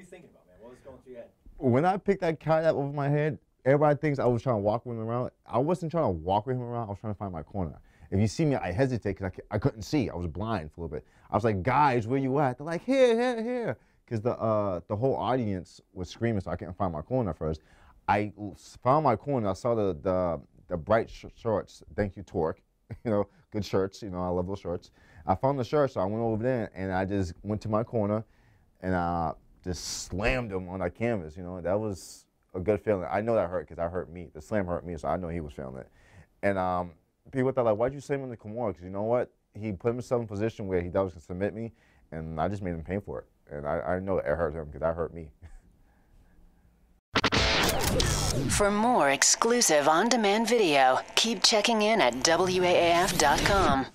you thinking about, man? What was going through your head? When I picked that cat up over my head, everybody thinks I was trying to walk with him around. I wasn't trying to walk with him around. I was trying to find my corner. If you see me, I hesitate because I, I couldn't see. I was blind for a little bit. I was like, guys, where you at? They're like, here, here, here. Because the, uh, the whole audience was screaming, so I couldn't find my corner first. I found my corner. I saw the, the, the bright sh shorts. Thank you, Torque. you know, good shirts. You know, I love those shirts. I found the shirt, so I went over there and I just went to my corner and I uh, just slammed him on that canvas. You know, that was a good feeling. I know that hurt because I hurt me. The slam hurt me, so I know he was feeling it. And um, people thought like, why'd you slam him to Kimura? Because you know what? He put himself in a position where he thought he was gonna submit me, and I just made him pay for it. And I, I know it hurt him because that hurt me. For more exclusive on-demand video, keep checking in at WAAF.com.